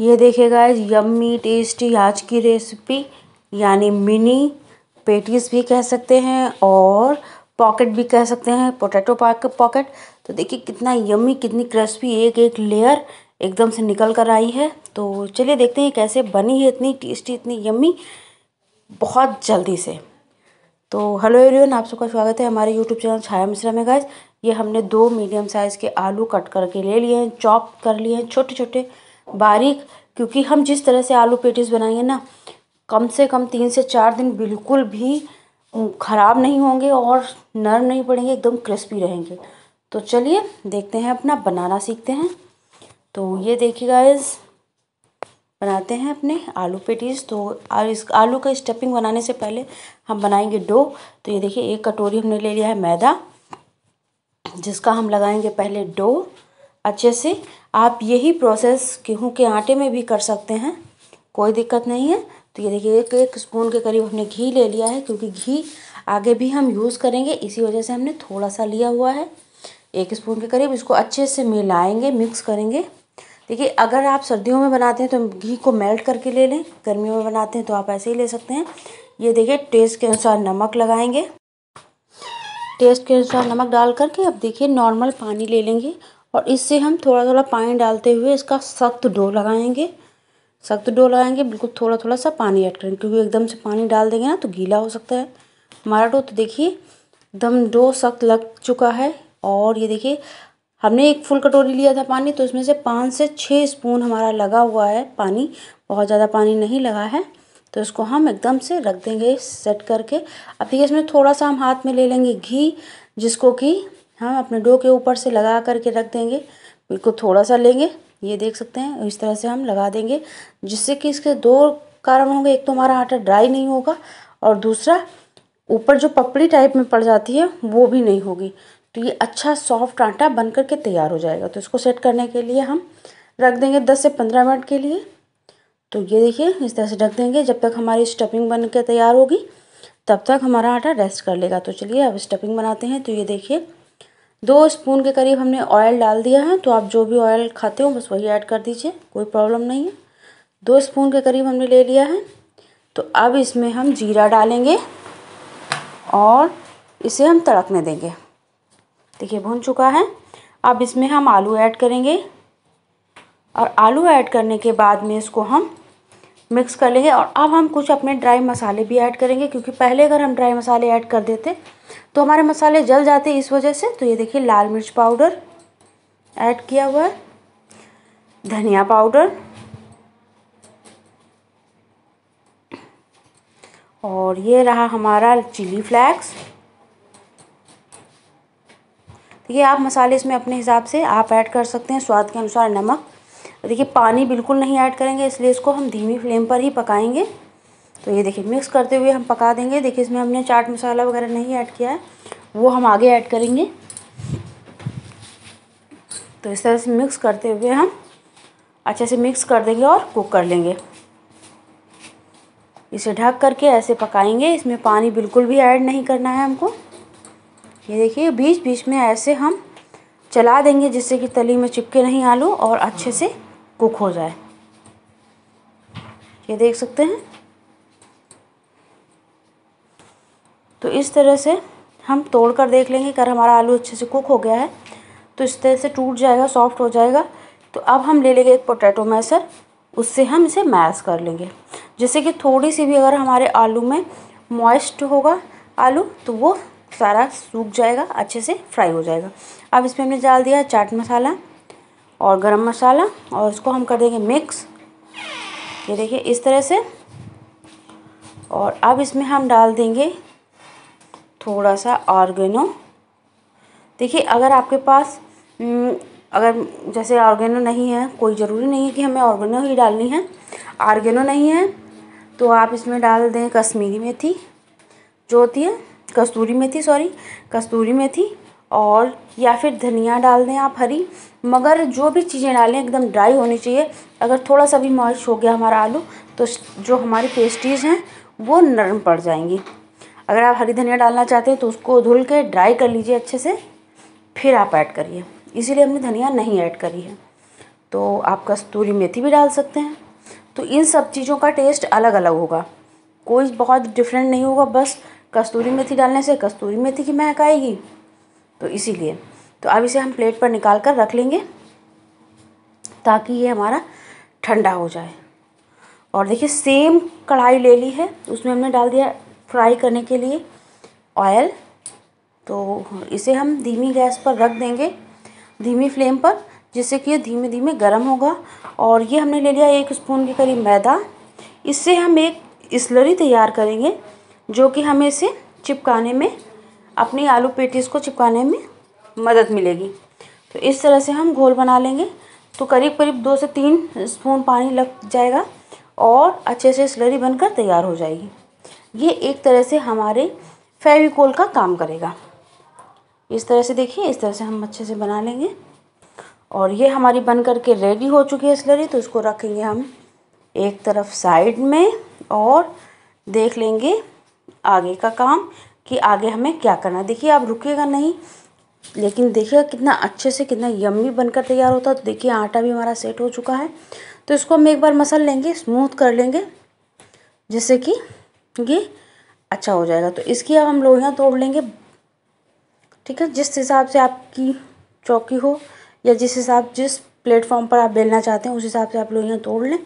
ये देखिए guys yummy tasty आज की रेसिपी यानी मिनी पेटीज भी कह सकते हैं और पॉकेट भी कह सकते हैं पोटैटो पाक पॉकेट तो देखिए कितना यम्मी कितनी क्रिस्पी एक एक लेयर एकदम से निकल कर आई है तो चलिए देखते हैं कैसे बनी है इतनी टेस्टी इतनी यम्मी बहुत जल्दी से तो हेलो एवरीवन आप सबका स्वागत है हमारे यूट्यूब चैनल छाया मिश्रा में गाइस ये हमने दो मीडियम साइज़ के आलू कट करके ले लिए हैं चॉप कर लिए हैं छोटे छोटे बारीक क्योंकि हम जिस तरह से आलू पेटिस बनाएंगे ना कम से कम तीन से चार दिन बिल्कुल भी ख़राब नहीं होंगे और नरम नहीं पड़ेंगे एकदम क्रिस्पी रहेंगे तो चलिए देखते हैं अपना बनाना सीखते हैं तो ये देखिए गाइस बनाते हैं अपने आलू पेटीज तो इस आलू का स्टफिंग बनाने से पहले हम बनाएंगे डो तो ये देखिए एक कटोरी हमने ले लिया है मैदा जिसका हम लगाएंगे पहले डो अच्छे से आप यही प्रोसेस गेहूँ के आटे में भी कर सकते हैं कोई दिक्कत नहीं है तो ये देखिए एक एक स्पून के करीब हमने घी ले लिया है क्योंकि घी आगे भी हम यूज़ करेंगे इसी वजह से हमने थोड़ा सा लिया हुआ है एक स्पून के करीब इसको अच्छे से मिलाएंगे मिक्स करेंगे देखिए अगर आप सर्दियों में बनाते हैं तो घी को मेल्ट करके ले लें गर्मियों में बनाते हैं तो आप ऐसे ही ले सकते हैं ये देखिए टेस्ट के अनुसार नमक लगाएंगे टेस्ट के अनुसार नमक डाल करके अब देखिए नॉर्मल पानी ले लेंगे और इससे हम थोड़ा थोड़ा पानी डालते हुए इसका सख्त डो लगाएंगे सख्त डो लगाएंगे बिल्कुल थोड़ा थोड़ा सा पानी ऐड करेंगे क्योंकि एकदम से पानी डाल देंगे ना तो गीला हो सकता है हमारा डो तो देखिए एकदम डो सख्त लग चुका है और ये देखिए हमने एक फुल कटोरी लिया था पानी तो उसमें से पाँच से छः स्पून हमारा लगा हुआ है पानी बहुत ज़्यादा पानी नहीं लगा है तो इसको हम एकदम से रख देंगे सेट करके अब देखिए इसमें थोड़ा सा हम हाथ में ले लेंगे घी जिसको कि हाँ अपने डो के ऊपर से लगा करके रख देंगे बिल्कुल थोड़ा सा लेंगे ये देख सकते हैं इस तरह से हम लगा देंगे जिससे कि इसके दो कारण होंगे एक तो हमारा आटा ड्राई नहीं होगा और दूसरा ऊपर जो पपड़ी टाइप में पड़ जाती है वो भी नहीं होगी तो ये अच्छा सॉफ्ट आटा बन करके के तैयार हो जाएगा तो इसको सेट करने के लिए हम रख देंगे दस से पंद्रह मिनट के लिए तो ये देखिए इस तरह से रख देंगे जब तक हमारी स्टफिंग बन के तैयार होगी तब तक हमारा आटा रेस्ट कर लेगा तो चलिए अब स्टफिंग बनाते हैं तो ये देखिए दो स्पून के करीब हमने ऑयल डाल दिया है तो आप जो भी ऑयल खाते हो बस वही ऐड कर दीजिए कोई प्रॉब्लम नहीं है दो स्पून के करीब हमने ले लिया है तो अब इसमें हम जीरा डालेंगे और इसे हम तड़कने देंगे देखिए भुन चुका है अब इसमें हम आलू ऐड करेंगे और आलू ऐड करने के बाद में इसको हम मिक्स कर लेंगे और अब हम कुछ अपने ड्राई मसाले भी ऐड करेंगे क्योंकि पहले अगर हम ड्राई मसाले ऐड कर देते तो हमारे मसाले जल जाते इस वजह से तो ये देखिए लाल मिर्च पाउडर ऐड किया हुआ है धनिया पाउडर और ये रहा हमारा चिली फ्लैक्स तो ये आप मसाले इसमें अपने हिसाब से आप ऐड कर सकते हैं स्वाद के अनुसार नमक देखिए पानी बिल्कुल नहीं ऐड करेंगे इसलिए इसको हम धीमी फ्लेम पर ही पकाएंगे तो ये देखिए मिक्स करते हुए हम पका देंगे देखिए इसमें हमने चाट मसाला वगैरह नहीं ऐड किया है वो हम आगे ऐड करेंगे तो इस तरह से मिक्स करते हुए हम अच्छे से मिक्स कर देंगे और कुक कर लेंगे इसे ढक करके ऐसे पकाएंगे इसमें पानी बिल्कुल भी ऐड नहीं करना है हमको ये देखिए बीच बीच में ऐसे हम चला देंगे जिससे कि तली में चिपके नहीं आलू और अच्छे से कुक हो जाए ये देख सकते हैं तो इस तरह से हम तोड़ कर देख लेंगे अगर हमारा आलू अच्छे से कुक हो गया है तो इस तरह से टूट जाएगा सॉफ्ट हो जाएगा तो अब हम ले लेंगे एक पोटैटो मैसर उससे हम इसे मैश कर लेंगे जैसे कि थोड़ी सी भी अगर हमारे आलू में मॉइस्ट होगा आलू तो वो सारा सूख जाएगा अच्छे से फ्राई हो जाएगा अब इसमें हमने डाल दिया चाट मसाला और गरम मसाला और उसको हम कर देंगे मिक्स ये देखिए इस तरह से और अब इसमें हम डाल देंगे थोड़ा सा ऑर्गेनो देखिए अगर आपके पास हम्म, अगर जैसे ऑर्गेनो नहीं है कोई ज़रूरी नहीं है कि हमें ऑर्गेनो ही डालनी है ऑर्गेनो नहीं है तो आप इसमें डाल दें कश्मीरी मेथी जो होती है कस्तूरी मेथी सॉरी कस्तूरी मेथी और या फिर धनिया डाल दें आप हरी मगर जो भी चीज़ें डालें एकदम ड्राई होनी चाहिए अगर थोड़ा सा भी मॉइस्ट हो गया हमारा आलू तो जो हमारी पेस्टीज़ हैं वो नरम पड़ जाएंगी अगर आप हरी धनिया डालना चाहते हैं तो उसको धुल के ड्राई कर लीजिए अच्छे से फिर आप ऐड करिए इसीलिए हमने धनिया नहीं ऐड करी है तो आप कस्तूरी मेथी भी डाल सकते हैं तो इन सब चीज़ों का टेस्ट अलग अलग होगा कोई बहुत डिफरेंट नहीं होगा बस कस्तूरी मेथी डालने से कस्तूरी मेथी की महक आएगी तो इसीलिए तो अब इसे हम प्लेट पर निकाल कर रख लेंगे ताकि ये हमारा ठंडा हो जाए और देखिए सेम कढ़ाई ले ली है उसमें हमने डाल दिया फ्राई करने के लिए ऑयल तो इसे हम धीमी गैस पर रख देंगे धीमी फ्लेम पर जिससे कि ये धीमे धीमे गर्म होगा और ये हमने ले लिया एक स्पून के करीब मैदा इससे हम एक स्लरी तैयार करेंगे जो कि हमें इसे चिपकाने में अपनी आलू पेटीज़ को चिपकाने में मदद मिलेगी तो इस तरह से हम घोल बना लेंगे तो करीब करीब दो से तीन स्पून पानी लग जाएगा और अच्छे से स्लरी बनकर तैयार हो जाएगी ये एक तरह से हमारे फेविकोल का काम करेगा इस तरह से देखिए इस तरह से हम अच्छे से बना लेंगे और ये हमारी बन करके रेडी हो चुकी है स्लरी तो इसको रखेंगे हम एक तरफ साइड में और देख लेंगे आगे का काम कि आगे हमें क्या करना है देखिए आप रुकेगा नहीं लेकिन देखिएगा कितना अच्छे से कितना यम्मी बनकर तैयार होता है तो देखिए आटा भी हमारा सेट हो चुका है तो इसको हम एक बार मसल लेंगे स्मूथ कर लेंगे जिससे कि ये अच्छा हो जाएगा तो इसकी अब हम लोहियाँ तोड़ लेंगे ठीक है जिस हिसाब से आपकी चौकी हो या जिस हिसाब जिस प्लेटफॉर्म पर आप बेलना चाहते हैं उस हिसाब से आप लोहियाँ तोड़ लें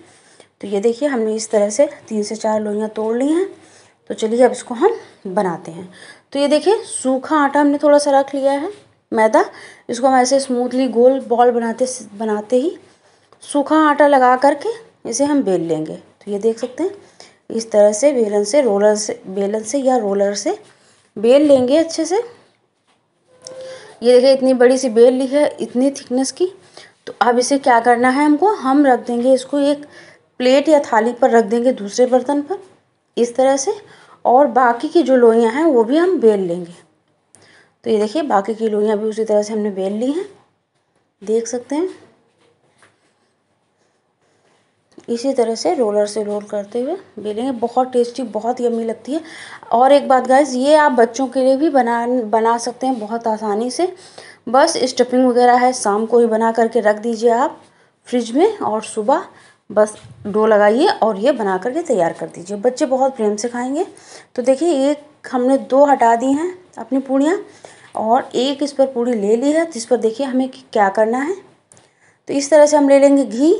तो ये देखिए हमने इस तरह से तीन से चार लोहियाँ तोड़ ली हैं तो चलिए अब इसको हम बनाते हैं तो ये देखिए सूखा आटा हमने थोड़ा सा रख लिया है मैदा इसको हम ऐसे स्मूथली गोल बॉल बनाते बनाते ही सूखा आटा लगा करके इसे हम बेल लेंगे तो ये देख सकते हैं इस तरह से बेलन से रोलर से बेलन से या रोलर से बेल लेंगे अच्छे से ये देखिए इतनी बड़ी सी बेल ली है इतनी थिकनेस की तो अब इसे क्या करना है हमको हम रख देंगे इसको एक प्लेट या थाली पर रख देंगे दूसरे बर्तन पर इस तरह से और बाकी की जो लोइयाँ हैं वो भी हम बेल लेंगे तो ये देखिए बाकी की लोइयाँ भी उसी तरह से हमने बेल ली हैं देख सकते हैं इसी तरह से रोलर से रोल करते हुए बेलेंगे बहुत टेस्टी बहुत यमी लगती है और एक बात गाइज ये आप बच्चों के लिए भी बना बना सकते हैं बहुत आसानी से बस स्टफिंग वगैरह है शाम को ही बना करके रख दीजिए आप फ्रिज में और सुबह बस डो लगाइए और ये बना करके तैयार कर दीजिए बच्चे बहुत प्रेम से खाएंगे तो देखिए एक हमने दो हटा दी हैं अपनी पूड़ियाँ और एक इस पर पूड़ी ले ली है जिस पर देखिए हमें क्या करना है तो इस तरह से हम ले लेंगे घी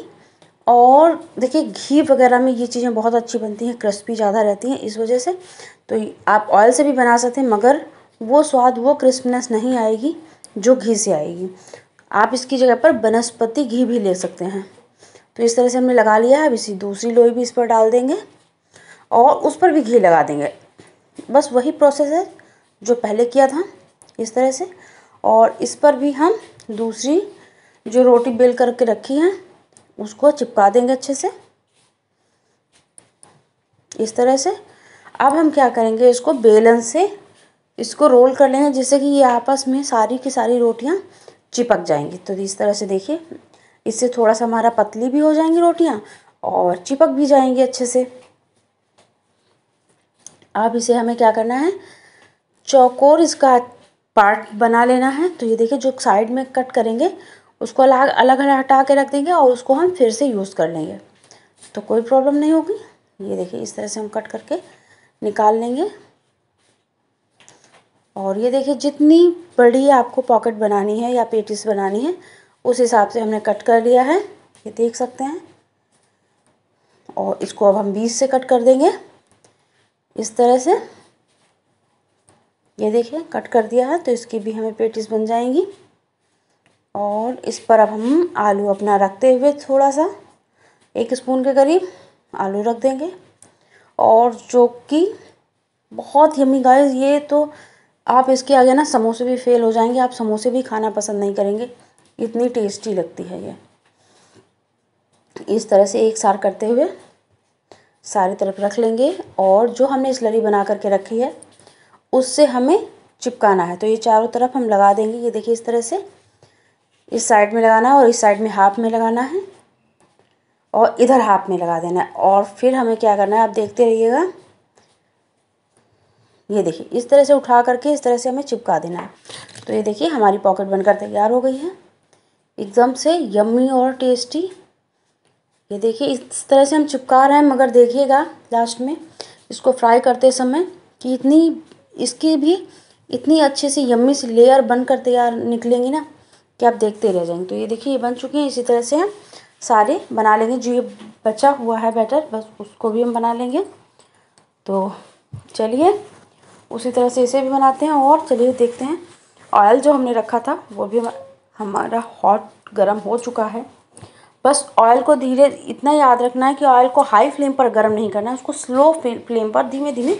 और देखिए घी वगैरह में ये चीज़ें बहुत अच्छी बनती हैं क्रिस्पी ज़्यादा रहती हैं इस वजह से तो आप ऑयल से भी बना सकते हैं मगर वो स्वाद वो क्रिस्पनेस नहीं आएगी जो घी से आएगी आप इसकी जगह पर बनस्पति घी भी ले सकते हैं तो इस तरह से हमने लगा लिया है अब इसी दूसरी लोई भी इस पर डाल देंगे और उस पर भी घी लगा देंगे बस वही प्रोसेस है जो पहले किया था इस तरह से और इस पर भी हम दूसरी जो रोटी बेल करके रखी है उसको चिपका देंगे अच्छे से इस तरह से अब हम क्या करेंगे इसको बेलन से इसको रोल कर लेंगे जिससे कि ये आपस में सारी की सारी रोटियां चिपक जाएंगी तो इस तरह से देखिए इससे थोड़ा सा हमारा पतली भी हो जाएंगी रोटियाँ और चिपक भी जाएंगी अच्छे से अब इसे हमें क्या करना है चौकोर इसका पार्ट बना लेना है तो ये देखिए जो साइड में कट करेंगे उसको अलग अलग हटा के रख देंगे और उसको हम फिर से यूज़ कर लेंगे तो कोई प्रॉब्लम नहीं होगी ये देखिए इस तरह से हम कट करके निकाल लेंगे और ये देखिए जितनी बड़ी आपको पॉकेट बनानी है या पेटिस बनानी है उस हिसाब से हमने कट कर लिया है ये देख सकते हैं और इसको अब हम बीस से कट कर देंगे इस तरह से ये देखिए कट कर दिया है तो इसकी भी हमें पेटिस बन जाएंगी और इस पर अब हम आलू अपना रखते हुए थोड़ा सा एक स्पून के करीब आलू रख देंगे और जो कि बहुत यमी गाइस ये तो आप इसके आगे ना समोसे भी फेल हो जाएंगे आप समोसे भी खाना पसंद नहीं करेंगे इतनी टेस्टी लगती है ये इस तरह से एक सार करते हुए सारे तरफ रख लेंगे और जो हमने स्लरी बना करके रखी है उससे हमें चिपकाना है तो ये चारों तरफ हम लगा देंगे ये देखिए इस तरह से इस साइड में लगाना है और इस साइड में हाफ में लगाना है और इधर हाफ में लगा देना है और फिर हमें क्या करना है आप देखते रहिएगा ये देखिए इस तरह से उठा करके इस तरह से हमें चिपका देना है तो ये देखिए हमारी पॉकेट बनकर तैयार हो गई है एकदम से यम्मी और टेस्टी ये देखिए इस तरह से हम चिपका रहे हैं मगर देखिएगा लास्ट में इसको फ्राई करते समय कि इतनी इसकी भी इतनी अच्छे से यम्मी सी लेयर बन कर तैयार निकलेंगी ना कि आप देखते रह जाएंगे तो ये देखिए ये बन चुकी हैं इसी तरह से हम सारे बना लेंगे जो ये बचा हुआ है बैटर बस उसको भी हम बना लेंगे तो चलिए उसी तरह से इसे भी बनाते हैं और चलिए देखते हैं ऑयल जो हमने रखा था वो भी हमारा हॉट गर्म हो चुका है बस ऑयल को धीरे इतना याद रखना है कि ऑयल को हाई फ्लेम पर गर्म नहीं करना है उसको स्लो फ्लेम पर धीमे धीमे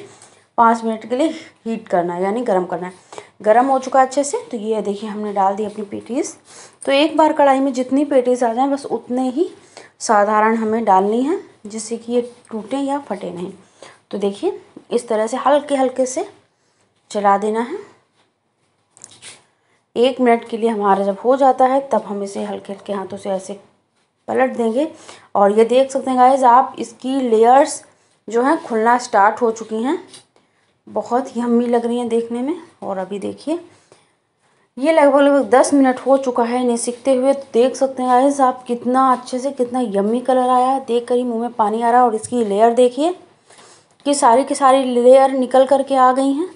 पाँच मिनट के लिए हीट करना है यानी गर्म करना है गर्म हो चुका है अच्छे से तो ये देखिए हमने डाल दी अपनी पेटीज़ तो एक बार कढ़ाई में जितनी पेटीज़ आ जाएँ बस उतने ही साधारण हमें डालनी है जिससे कि ये टूटे या फटे नहीं तो देखिए इस तरह से हल्के हल्के से चला देना है एक मिनट के लिए हमारा जब हो जाता है तब हम इसे हल्के हल्के हाथों से ऐसे पलट देंगे और ये देख सकते हैं गाइज आप इसकी लेयर्स जो हैं खुलना स्टार्ट हो चुकी हैं बहुत ही लग रही हैं देखने में और अभी देखिए ये लगभग लगभग दस मिनट हो चुका है इन्हें सीखते हुए तो देख सकते हैं गाइज आप कितना अच्छे से कितना यम्मी कलर आया है देख कर ही मुँह में पानी आ रहा है और इसकी लेयर देखिए कि सारी की सारी लेयर निकल कर के आ गई हैं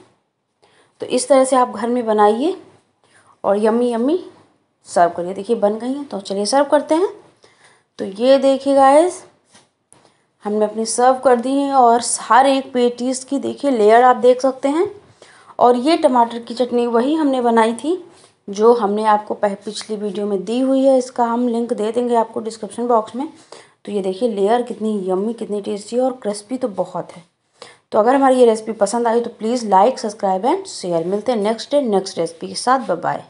तो इस तरह से आप घर में बनाइए और यम्मी यम्मी सर्व करिए देखिए बन गई हैं तो चलिए सर्व करते हैं तो ये देखिए गाइस हमने अपनी सर्व कर दी है और हर एक पेटीज की देखिए लेयर आप देख सकते हैं और ये टमाटर की चटनी वही हमने बनाई थी जो हमने आपको पिछली वीडियो में दी हुई है इसका हम लिंक दे देंगे आपको डिस्क्रिप्शन बॉक्स में तो ये देखिए लेयर कितनी यम्मी कितनी टेस्टी और क्रिस्पी तो बहुत है तो अगर हमारी ये रेसिपी पसंद आई तो please like subscribe and share मिलते हैं नेक्स्ट डे नेक्स्ट रेसिपी के साथ बाय